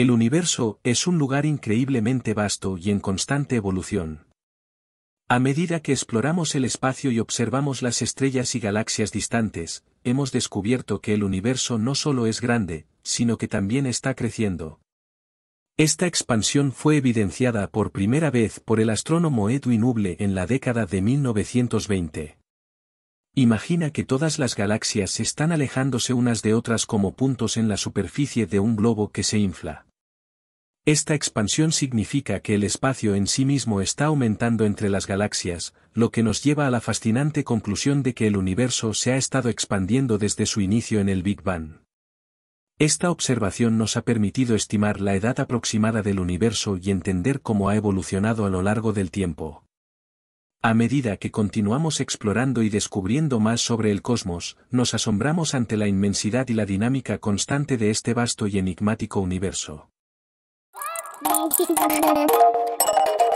El universo es un lugar increíblemente vasto y en constante evolución. A medida que exploramos el espacio y observamos las estrellas y galaxias distantes, hemos descubierto que el universo no solo es grande, sino que también está creciendo. Esta expansión fue evidenciada por primera vez por el astrónomo Edwin Hubble en la década de 1920. Imagina que todas las galaxias están alejándose unas de otras como puntos en la superficie de un globo que se infla. Esta expansión significa que el espacio en sí mismo está aumentando entre las galaxias, lo que nos lleva a la fascinante conclusión de que el universo se ha estado expandiendo desde su inicio en el Big Bang. Esta observación nos ha permitido estimar la edad aproximada del universo y entender cómo ha evolucionado a lo largo del tiempo. A medida que continuamos explorando y descubriendo más sobre el cosmos, nos asombramos ante la inmensidad y la dinámica constante de este vasto y enigmático universo. ねえ、来てください。